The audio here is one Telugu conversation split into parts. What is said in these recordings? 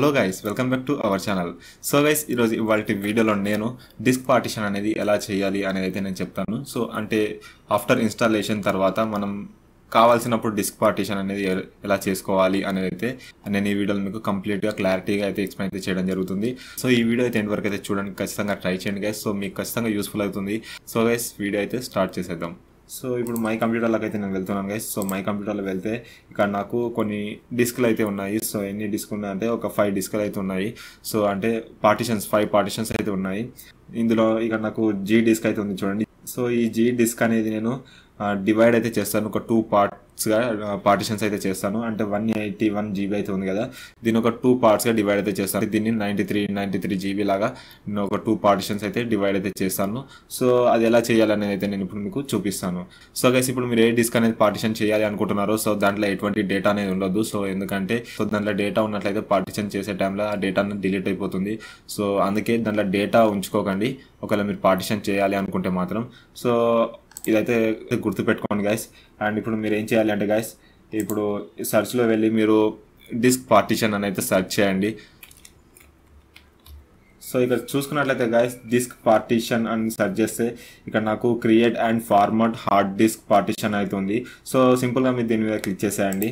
hello guys welcome back to our channel so guys ఈరోజు ఇవాళ వీడియోలో నేను డిస్క్ పార్టిషన్ అనేది ఎలా చేయాలి అనేది అయితే నేను చెప్తాను సో అంటే ఆఫ్టర్ ఇన్స్టాలేషన్ తర్వాత మనం కావాల్సినప్పుడు డిస్క్ పార్టీషన్ అనేది ఎలా చేసుకోవాలి అనేది అయితే నేను ఈ వీడియోలో మీకు కంప్లీట్గా క్లారిటీగా అయితే ఎక్స్ప్లెయిన్ అయితే చేయడం జరుగుతుంది సో ఈ వీడియో అయితే ఎంతవరకు అయితే చూడండి ఖచ్చితంగా ట్రై చేయండి గైస్ సో మీకు ఖచ్చితంగా యూస్ఫుల్ అవుతుంది సో గైస్ వీడియో అయితే స్టార్ట్ చేసేద్దాం సో ఇప్పుడు మై కంప్యూటర్లోకి అయితే నేను వెళ్తున్నాను గైస్ సో మై కంప్యూటర్లో వెళ్తే ఇక్కడ నాకు కొన్ని డిస్క్లు అయితే ఉన్నాయి సో ఎన్ని డిస్క్ ఉన్నాయంటే ఒక ఫైవ్ డిస్క్లు అయితే ఉన్నాయి సో అంటే పార్టిషన్స్ ఫైవ్ పార్టిషన్స్ అయితే ఉన్నాయి ఇందులో ఇక్కడ నాకు జీ డిస్క్ అయితే ఉంది చూడండి సో ఈ జీ డిస్క్ అనేది నేను డివైడ్ అయితే చేస్తాను ఒక టూ పార్ట్స్గా పార్టిషన్స్ అయితే చేస్తాను అంటే వన్ ఎయిటీ వన్ జీబీ అయితే ఉంది కదా దీని ఒక టూ పార్ట్స్గా డివైడ్ అయితే చేస్తాను దీన్ని ninety three ninety three GB లాగా నేను ఒక టూ పార్టిషన్స్ అయితే డివైడ్ అయితే చేస్తాను సో అది ఎలా చేయాలనేది అయితే నేను ఇప్పుడు మీకు చూపిస్తాను సో గైస్ ఇప్పుడు మీరు ఏ డిస్క్ అనేది పార్టిషన్ చేయాలి అనుకుంటున్నారో సో దాంట్లో ఎటువంటి డేటా అనేది ఉండదు సో ఎందుకంటే సో దాంట్లో డేటా ఉన్నట్లయితే పార్టిషన్ చేసే టైంలో ఆ డేటా డిలీట్ అయిపోతుంది సో అందుకే దాంట్లో డేటా ఉంచుకోకండి ఒకవేళ మీరు పార్టిషన్ చేయాలి అనుకుంటే మాత్రం సో ఇదైతే గుర్తుపెట్టుకోండి గాయస్ అండ్ ఇప్పుడు మీరు ఏం చేయాలి అంటే గాయస్ ఇప్పుడు సర్చ్లో వెళ్ళి మీరు డిస్క్ పార్టిషన్ అని అయితే సెర్చ్ చేయండి సో ఇక్కడ చూసుకున్నట్లయితే గాయస్ డిస్క్ పార్టిషన్ అని సెర్చ్ చేస్తే ఇక్కడ నాకు create and format hard disk partition అయితే ఉంది సో సింపుల్గా మీరు దీని మీద క్లిక్ చేసేయండి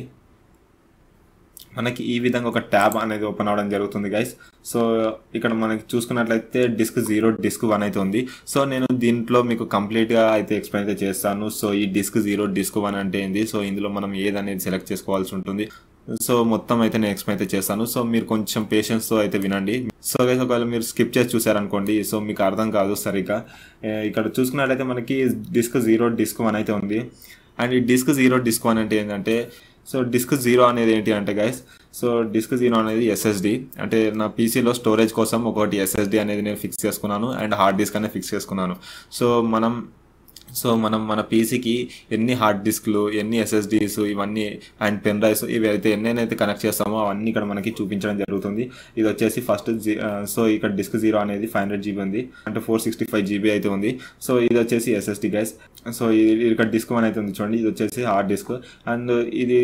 మనకి ఈ విధంగా ఒక ట్యాబ్ అనేది ఓపెన్ అవడం జరుగుతుంది గైస్ సో ఇక్కడ మనకి చూసుకున్నట్లయితే డిస్క్ జీరో డిస్క్ వన్ అయితే ఉంది సో నేను దీంట్లో మీకు కంప్లీట్గా అయితే ఎక్స్ప్లెయిన్ అయితే చేస్తాను సో ఈ డిస్క్ జీరో డిస్క్ వన్ అంటే ఏంది సో ఇందులో మనం ఏదనేది సెలెక్ట్ చేసుకోవాల్సి ఉంటుంది సో మొత్తం అయితే నేను ఎక్స్ప్లెయిన్ అయితే చేస్తాను సో మీరు కొంచెం పేషెన్స్తో అయితే వినండి సో గైస్ ఒకవేళ మీరు స్కిప్ చేసి చూసారనుకోండి సో మీకు అర్థం కాదు సరిగ్గా ఇక్కడ చూసుకున్నట్లయితే మనకి డిస్క్ జీరో డిస్క్ వన్ అయితే ఉంది అండ్ ఈ డిస్క్ జీరో డిస్క్ వన్ అంటే ఏంటంటే సో డిస్క్ జీరో అనేది ఏంటి అంటే గైస్ సో డిస్క్ జీరో అనేది ఎస్ఎస్డి అంటే నా పీసీలో స్టోరేజ్ కోసం ఒకటి ఎస్ఎస్డి అనేది నేను ఫిక్స్ చేసుకున్నాను అండ్ హార్డ్ డిస్క్ అనేది ఫిక్స్ చేసుకున్నాను సో మనం సో మనం మన పీసీకి ఎన్ని హార్డ్ డిస్క్లు ఎన్ని ఎస్ఎస్డీస్ ఇవన్నీ అండ్ పెన్ డ్రైవ్స్ ఇవి అయితే ఎన్నైతే కనెక్ట్ చేస్తామో అవన్నీ ఇక్కడ మనకి చూపించడం జరుగుతుంది ఇది వచ్చేసి ఫస్ట్ సో ఇక్కడ డిస్క్ జీరో అనేది ఫైవ్ హండ్రెడ్ జీబీ ఉంది అంటే ఫోర్ సిక్స్టీ ఫైవ్ జీబీ అయితే ఉంది సో ఇది వచ్చేసి ఎస్ఎస్డి గైస్ సో ఇక్కడ డిస్క్ వన్ అయితే ఉంది చూడండి ఇది వచ్చేసి హార్డ్ డిస్క్ అండ్ ఇది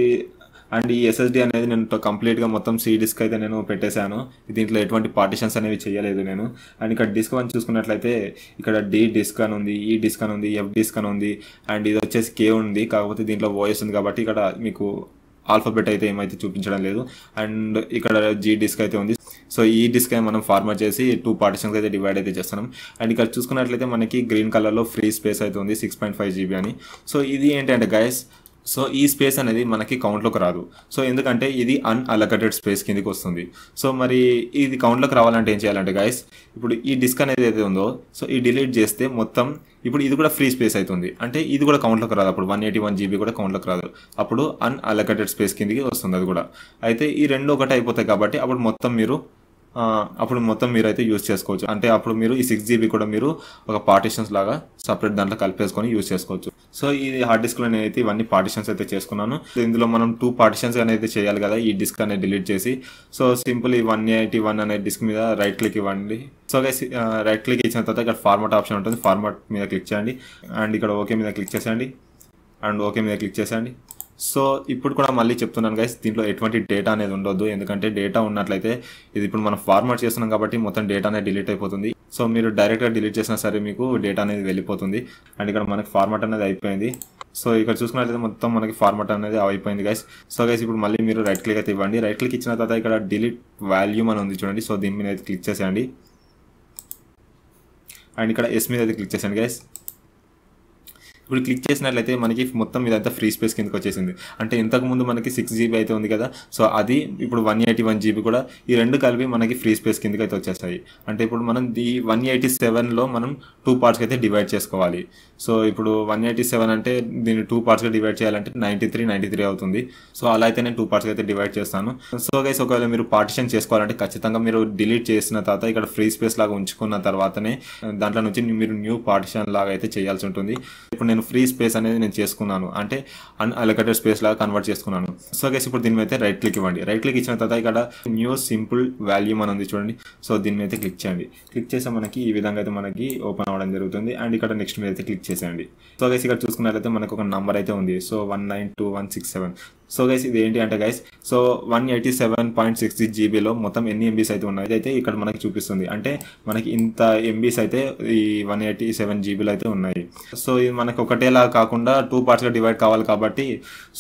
అండ్ ఈ ఎస్ఎస్డి అనేది నేను కంప్లీట్గా మొత్తం సి డిస్క్ అయితే నేను పెట్టేశాను దీంట్లో ఎటువంటి పార్టిషన్స్ అనేవి చేయలేదు నేను అండ్ ఇక్కడ డిస్క్ వన్ చూసుకున్నట్లయితే ఇక్కడ డి డిస్క్ అని ఉంది ఈ e డిస్క్ అని ఉంది ఎఫ్ డిస్క్ అని ఉంది అండ్ ఇది వచ్చేసి కే ఉంది కాకపోతే దీంట్లో వాయిస్ ఉంది కాబట్టి ఇక్కడ మీకు ఆల్ఫాబెట్ అయితే ఏమైతే చూపించడం లేదు అండ్ ఇక్కడ జీ డిస్క్ అయితే ఉంది సో ఈ డిస్క్ అయితే మనం ఫార్మాట్ చేసి టూ పార్టిషన్స్ అయితే డివైడ్ అయితే చేస్తున్నాం అండ్ ఇక్కడ చూసుకున్నట్లయితే మనకి గ్రీన్ కలర్లో ఫ్రీ స్పేస్ అయితే ఉంది సిక్స్ పాయింట్ ఫైవ్ జీబీ అని సో ఇది ఏంటంటే గైస్ సో ఈ స్పేస్ అనేది మనకి కౌంట్లోకి రాదు సో ఎందుకంటే ఇది అన్ అలకటెడ్ స్పేస్ కిందకి వస్తుంది సో మరి ఇది కౌంట్లోకి రావాలంటే ఏం చేయాలంటే గాయస్ ఇప్పుడు ఈ డిస్క్ అనేది అయితే ఉందో సో ఈ డిలీట్ చేస్తే మొత్తం ఇప్పుడు ఇది కూడా ఫ్రీ స్పేస్ అవుతుంది అంటే ఇది కూడా కౌంట్లోకి రాదు అప్పుడు వన్ ఎయిటీ వన్ జీబీ కూడా కౌంట్లోకి రాదు అప్పుడు అన్ అలకటెడ్ స్పేస్ కిందకి వస్తుంది అది కూడా అయితే ఈ రెండు ఒకటి అయిపోతాయి కాబట్టి అప్పుడు మొత్తం మీరు అప్పుడు మొత్తం మీరైతే యూస్ చేసుకోవచ్చు అంటే అప్పుడు మీరు ఈ సిక్స్ జీబీ కూడా మీరు ఒక పార్టిషన్స్ లాగా సపరేట్ దాంట్లో కలిపేసుకొని యూస్ చేసుకోవచ్చు సో ఈ హార్డ్ డిస్క్లో నేనైతే ఇవన్నీ పార్టిషన్స్ అయితే చేసుకున్నాను ఇందులో మనం టూ పార్టిషన్స్ అనేది చేయాలి కదా ఈ డిస్క్ అనేది డిలీట్ చేసి సో సింపుల్ ఈ వన్ ఎయిటీ వన్ అనే డిస్క్ మీద రైట్ క్లిక్ ఇవ్వండి సో రైట్ క్లిక్ ఇచ్చిన తర్వాత ఇక్కడ ఫార్మాట్ ఆప్షన్ ఉంటుంది ఫార్మాట్ మీద క్లిక్ చేయండి అండ్ ఇక్కడ ఓకే మీద క్లిక్ చేసేయండి అండ్ ఓకే మీద క్లిక్ చేసేయండి సో ఇప్పుడు కూడా మళ్ళీ చెప్తున్నాను గైస్ దీంట్లో ఎటువంటి డేటా అనేది ఉండొద్దు ఎందుకంటే డేటా ఉన్నట్లయితే ఇది ఇప్పుడు మనం ఫార్మాట్ చేస్తున్నాం కాబట్టి మొత్తం డేటా అనేది డిలీట్ అయిపోతుంది సో మీరు డైరెక్ట్గా డిలీట్ చేసినా సరే మీకు డేటా అనేది వెళ్ళిపోతుంది అండ్ ఇక్కడ మనకి ఫార్మాట్ అనేది అయిపోయింది సో ఇక్కడ చూసుకున్నట్లయితే మొత్తం మనకి ఫార్మాట్ అనేది అయిపోయింది గైస్ సో గైస్ ఇప్పుడు మళ్ళీ మీరు రైట్ క్లిక్ అయితే ఇవ్వండి రైట్ క్లిక్ ఇచ్చిన తర్వాత ఇక్కడ డిలీట్ వాల్యూమ్ అని ఉంది చూడండి సో దీని మీద అయితే క్లిక్ చేసేయండి అండ్ ఇక్కడ ఎస్ మీద అయితే క్లిక్ చేసేయండి గైస్ ఇప్పుడు క్లిక్ చేసినట్లయితే మనకి మొత్తం ఇదంతా ఫ్రీ స్పేస్ కిందకి వచ్చేసింది అంటే ఇంతకుముందు మనకి సిక్స్ జీబీ అయితే ఉంది కదా సో అది ఇప్పుడు వన్ ఎయిటీ వన్ జీబీ కూడా ఈ రెండు కలిపి మనకి ఫ్రీ స్పేస్ కిందకి అయితే వచ్చేస్తాయి అంటే ఇప్పుడు మనం ఈ వన్ ఎయిటీ సెవెన్లో మనం టూ పార్ట్స్కి అయితే డివైడ్ చేసుకోవాలి సో ఇప్పుడు వన్ ఎయిటీ సెవెన్ అంటే దీన్ని టూ పార్ట్స్గా డివైడ్ చేయాలంటే నైంటీ త్రీ నైంటీ త్రీ అవుతుంది సో అలా అయితే నేను టూ పార్ట్స్కి అయితే డివైడ్ చేస్తాను సో గైస్ ఒకవేళ మీరు పార్టిషన్ చేసుకోవాలంటే ఖచ్చితంగా మీరు డిలీట్ చేసిన తర్వాత ఇక్కడ ఫ్రీ స్పేస్ లాగా ఉంచుకున్న తర్వాతనే దాంట్లో నుంచి మీరు న్యూ పార్టిషన్ లాగా అయితే చేయాల్సి ఉంటుంది ఇప్పుడు నేను ఫ్రీ స్పేస్ అనేది నేను చేసుకున్నాను అంటే అన్ అలొకేటెడ్ స్పేస్ లాగా కన్వర్ట్ చేసుకున్నాను సో గైస్ ఇప్పుడు దీని మీద అయితే రైట్ క్లిక్ ఇవ్వండి రైట్ క్లిక్ ఇచ్చిన తర్వాత ఇక్కడ న్యూ సింపుల్ వాల్యూమ్ అని ఉంది చూడండి సో దీని మీద క్లిక్ చేయండి క్లిక్ చేస్తే మనకి ఈ విధంగా అయితే మనకి ఓపెన్ రావడం జరుగుతుంది అండ్ ఇక్కడ నెక్స్ట్ మీద అయితే క్లిక్ చేసేయండి సో గైస్ ఇక్కడ చూసుకున్నట్లయితే మనకు ఒక నంబర్ అయితే ఉంది so one nine two one six seven so guys ఇది ఏంటి అంటే guys so one eighty seven point six జీబీలో మొత్తం ఎన్ని ఎంబీస్ అయితే ఉన్నాయి అయితే ఇక్కడ మనకి చూపిస్తుంది అంటే మనకి ఇంత ఎంబీస్ అయితే ఈ వన్ ఎయిటీ సెవెన్ జీబీలు అయితే ఉన్నాయి సో ఇది మనకు ఒకటేలా కాకుండా టూ పార్ట్స్గా డివైడ్ కావాలి కాబట్టి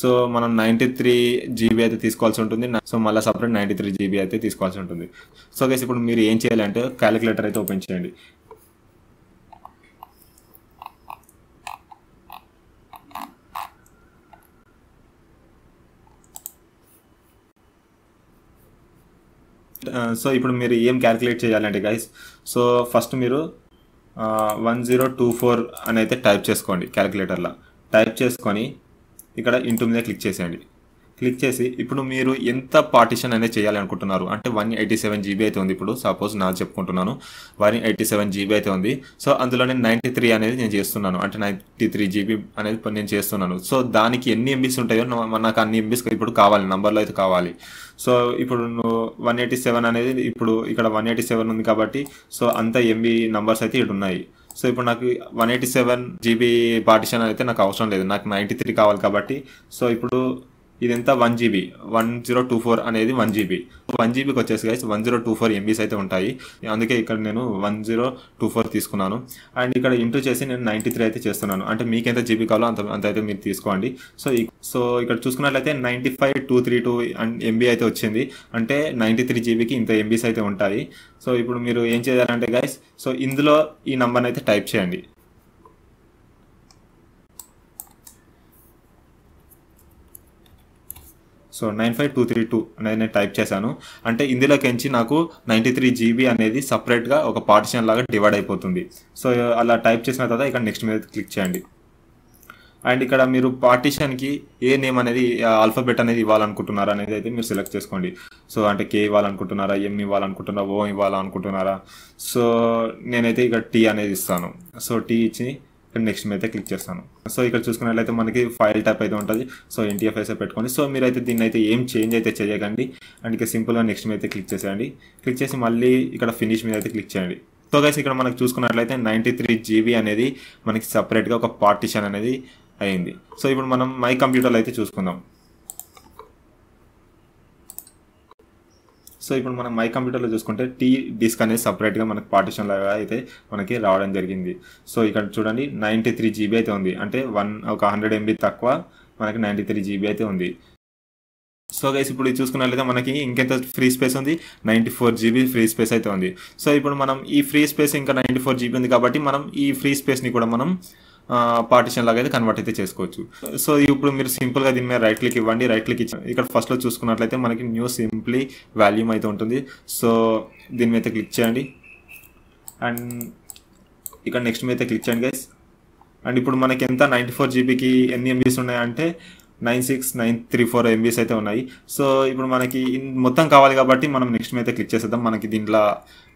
సో మనం నైంటీ త్రీ జీబీ అయితే తీసుకోవాల్సి ఉంటుంది సో మళ్ళీ సపరేట్ నైంటీ త్రీ జీబీ అయితే తీసుకోవాల్సి ఉంటుంది సో గైస్ ఇప్పుడు మీరు ఏం చేయాలంటే క్యాలిక్యులేటర్ అయితే ఓపెన్ చేయండి సో ఇప్పుడు మీరు ఏం క్యాలిక్యులేట్ చేయాలంటే గైస్ సో ఫస్ట్ మీరు వన్ జీరో టూ ఫోర్ అని అయితే టైప్ చేసుకోండి క్యాలిక్యులేటర్లో టైప్ చేసుకొని ఇక్కడ ఇంటూ మీద క్లిక్ చేసేయండి క్లిక్ చేసి ఇప్పుడు మీరు ఎంత పార్టిషన్ అనేది చేయాలనుకుంటున్నారు అంటే వన్ ఎయిటీ సెవెన్ జీబీ అయితే ఉంది ఇప్పుడు సపోజ్ నా చెప్పుకుంటున్నాను వన్ ఎయిటీ సెవెన్ జీబీ అయితే ఉంది సో అందులో నేను నైంటీ త్రీ అనేది నేను చేస్తున్నాను అంటే నైంటీ త్రీ జీబీ అనేది నేను చేస్తున్నాను సో దానికి ఎన్ని ఎంబీస్ ఉంటాయో నాకు అన్ని ఎంబీస్ ఇప్పుడు కావాలి నంబర్లో అయితే కావాలి సో ఇప్పుడు వన్ ఎయిటీ సెవెన్ అనేది ఇప్పుడు ఇక్కడ వన్ ఎయిటీ సెవెన్ ఉంది కాబట్టి సో అంత ఎంబీ నంబర్స్ అయితే ఇక్కడ ఉన్నాయి సో ఇప్పుడు నాకు one eighty seven GB partition అయితే నాకు అవసరం లేదు నాకు నైంటీ త్రీ కావాలి కాబట్టి సో ఇప్పుడు ఇదంతా one GB one zero two four అనేది వన్ జీబీ వన్ జీబీకి వచ్చేసి guys one zero two four MBs అయితే ఉంటాయి అందుకే ఇక్కడ నేను వన్ జీరో టూ ఫోర్ తీసుకున్నాను అండ్ ఇక్కడ ఇంటూ చేసి నేను నైంటీ త్రీ అయితే చేస్తున్నాను అంటే మీకు ఎంత జీబీ కావాలో అంత అంత అయితే మీరు తీసుకోండి సో సో ఇక్కడ చూసుకున్నట్లయితే ninety five two three two MB అయితే వచ్చింది అంటే నైంటీ త్రీ జీబీకి ఇంత ఎంబీస్ అయితే ఉంటాయి సో ఇప్పుడు మీరు ఏం చేయాలంటే గైస్ సో ఇందులో ఈ నంబర్ని అయితే టైప్ చేయండి so nine five two three two అనేది నేను టైప్ చేశాను అంటే ఇందులోకించి నాకు నైంటీ త్రీ జీబీ అనేది సపరేట్గా ఒక పార్టిషన్ లాగా డివైడ్ అయిపోతుంది సో అలా టైప్ చేసిన తర్వాత ఇక్కడ నెక్స్ట్ మీద క్లిక్ చేయండి అండ్ ఇక్కడ మీరు పార్టిషన్కి ఏ నేమ్ అనేది ఆల్ఫాబెట్ అనేది ఇవ్వాలనుకుంటున్నారా అనేది అయితే మీరు సెలెక్ట్ చేసుకోండి సో అంటే కే ఇవ్వాలనుకుంటున్నారా ఎం ఇవ్వాలనుకుంటున్నారా ఓ ఇవ్వాలనుకుంటున్నారా సో నేనైతే ఇక్కడ టీ అనేది ఇస్తాను సో టీ ఇచ్చి నేను నెక్స్ట్ మీద క్లిక్ చేస్తాను సో ఇక్కడ చూసుకున్నట్లయితే మనకి ఫైల్ టైప్ అయితే ఉంటుంది సో ఎన్టీఎఫ్ అయితే పెట్టుకోండి సో మీరు అయితే దీన్ని అయితే ఏం చేంజ్ అయితే చేయకండి అండ్ ఇక సింపుల్గా నెక్స్ట్ మీద అయితే క్లిక్ చేసేయండి క్లిక్ చేసి మళ్ళీ ఇక్కడ ఫినిష్ మీద అయితే క్లిక్ చేయండి సో గైస్ ఇక్కడ మనకు చూసుకున్నట్లయితే నైంటీ త్రీ జీబీ అనేది మనకి సపరేట్గా ఒక పార్టిషన్ అనేది అయింది సో ఇప్పుడు మనం మై కంప్యూటర్లో అయితే చూసుకుందాం సో ఇప్పుడు మనం మై కంప్యూటర్లో చూసుకుంటే టీ డిస్క్ అనేది సపరేట్గా మనకు పార్టిషన్ లాగా అయితే మనకి రావడం జరిగింది సో ఇక్కడ చూడండి నైంటీ త్రీ జీబీ అయితే ఉంది అంటే వన్ ఒక హండ్రెడ్ ఎంబీ తక్కువ మనకి నైంటీ త్రీ జీబీ అయితే ఉంది సో గైస్ ఇప్పుడు ఇది చూసుకున్నట్లయితే మనకి ఇంకెంత ఫ్రీ స్పేస్ ఉంది ninety four GB free space అయితే ఉంది సో ఇప్పుడు మనం ఈ ఫ్రీ స్పేస్ ఇంకా నైంటీ ఫోర్ జీబీ ఉంది కాబట్టి మనం ఈ ఫ్రీ స్పేస్ని కూడా మనం పార్టిషన్ లాగా అయితే కన్వర్ట్ అయితే చేసుకోవచ్చు సో ఇప్పుడు మీరు సింపుల్గా దీని మీద రైట్ క్లిక్ ఇవ్వండి రైట్ క్లిక్ ఇచ్చి ఇక్కడ ఫస్ట్లో చూసుకున్నట్లయితే మనకి న్యూ సింప్లీ వాల్యూమ్ అయితే ఉంటుంది సో దీని మీద క్లిక్ చేయండి అండ్ ఇక్కడ నెక్స్ట్ మీద క్లిక్ చేయండి గైస్ అండ్ ఇప్పుడు మనకి ఎంత నైంటీ ఫోర్ జీబీకి ఎన్ని ఎంబీస్ ఉన్నాయంటే nine six nine three four MBs అయితే ఉన్నాయి సో ఇప్పుడు మనకి మొత్తం కావాలి కాబట్టి మనం నెక్స్ట్ మీద క్లిక్ చేసేద్దాం మనకి దీంట్లో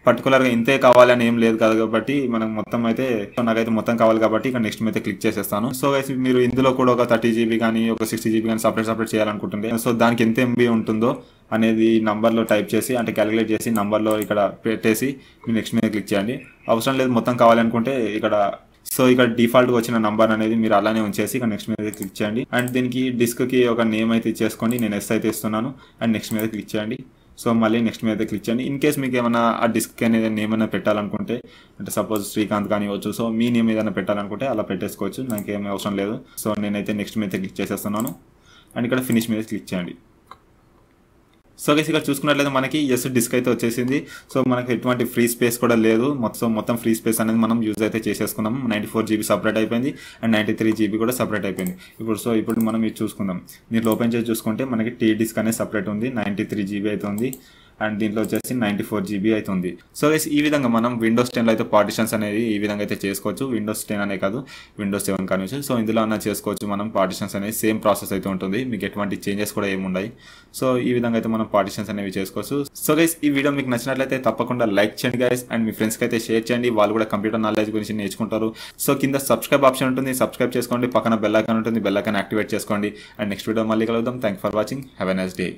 పర్టికులర్గా ఇంతే కావాలని ఏం లేదు కాదు కాబట్టి మనం మొత్తం అయితే నాకైతే మొత్తం కావాలి కాబట్టి ఇక్కడ నెక్స్ట్ మీద క్లిక్ చేసేస్తాను సో అయితే మీరు ఇందులో కూడా ఒక థర్టీ జీబీ కానీ ఒక సిక్స్టీ జీబీ కానీ సపరేట్ సపరేట్ చేయాలనుకుంటుంది సో దానికి ఎంత ఎంబీ ఉంటుందో అనేది నంబర్లో టైప్ చేసి అంటే క్యాలిక్యులేట్ చేసి నంబర్లో ఇక్కడ పెట్టేసి మీరు నెక్స్ట్ మీద క్లిక్ చేయండి అవసరం లేదు మొత్తం కావాలనుకుంటే ఇక్కడ సో ఇక్కడ డిఫాల్ట్ వచ్చిన నంబర్ అనేది మీరు అలానే ఉంచేసి ఇక్కడ నెక్స్ట్ మీద క్లిక్ చేయండి అండ్ దీనికి డిస్క్ కి ఒక నేమ్ అయితే ఇచ్చేసుకోండి నేను ఎస్ అయితే ఇస్తున్నాను అండ్ నెక్స్ట్ మీద క్లిక్ చేయండి సో మళ్ళీ నెక్స్ట్ మీద క్లిక్ చేయండి ఇన్ కేస్ మీకు ఏమైనా ఆ డిస్క్ అనేది నేమ్ అయినా పెట్టాలనుకుంటే అంటే సపోజ్ శ్రీకాంత్ కానివ్వచ్చు సో మీ నేమ్ ఏదైనా పెట్టాలనుకుంటే అలా పెట్టేసుకోవచ్చు నాకు ఏమీ అవసరం లేదు సో నేనైతే నెక్స్ట్ మీద క్లిక్ చేసేస్తున్నాను అండ్ ఇక్కడ ఫినిష్ మీద క్లిక్ చేయండి సో గైస్ ఇక్కడ చూసుకున్నట్లయితే మనకి ఎస్ డిస్క్ అయితే వచ్చేసింది సో మనకి ఎటువంటి ఫ్రీ స్పేస్ కూడా లేదు మొత్తం మొత్తం ఫ్రీ స్పేస్ అనేది మనం యూజ్ అయితే చేసేసుకున్నాం నైంటీ ఫోర్ జీబీ సపరేట్ అయిపోయింది అండ్ నైంటీ త్రీ జీబీ కూడా సపరేట్ అయిపోయింది ఇప్పుడు సో ఇప్పుడు మనం ఇది చూసుకుందాం దీంట్లో ఓపెన్ చేసి చూసుకుంటే మనకి టీ డిస్క్ అనేది సపరేట్ ఉంది నైంటీ త్రీ జీబీ అయితే ఉంది అండ్ దీంట్లో వచ్చేసి నైంటీ ఫోర్ జీబీ అయితే ఉంది సో గైస్ ఈ విధంగా మనం విండోస్ టెన్లో అయితే పార్టిషన్స్ అనేది ఈ విధంగా అయితే చేసుకోవచ్చు విండోస్ టెన్ అనే కాదు విండోస్ సెవెన్ కానీ సో ఇందులో అన్న చేసుకోవచ్చు మనం పార్టిషన్స్ అనేది సేమ్ ప్రాసెస్ అయితే ఉంటుంది మీకు ఎటువంటి చేంజెస్ కూడా ఏమి ఉన్నాయి సో ఈ విధంగా అయితే మనం పార్టిషన్స్ అనేవి చేసుకోవచ్చు సో గైస్ ఈ వీడియో మీకు నచ్చినట్లయితే తప్పకుండా లైక్ చేయండి గైస్ అండ్ మీ ఫ్రెండ్స్కి అయితే షేర్ చేయండి వాళ్ళు కూడా కంప్యూటర్ నాలెడ్జ్ గురించి నేర్చుకుంటారు సో కింద సబ్స్క్రైబ్ ఆప్షన్ ఉంటుంది సబ్స్క్రైబ్ చేసుకోండి పక్కన బెల్ ఉంటుంది బెల్ యాక్టివేట్ చేసుకోండి అండ్ నెక్స్ట్ వీడియో మళ్ళీ కలుగుతాం thank for watching have a nice day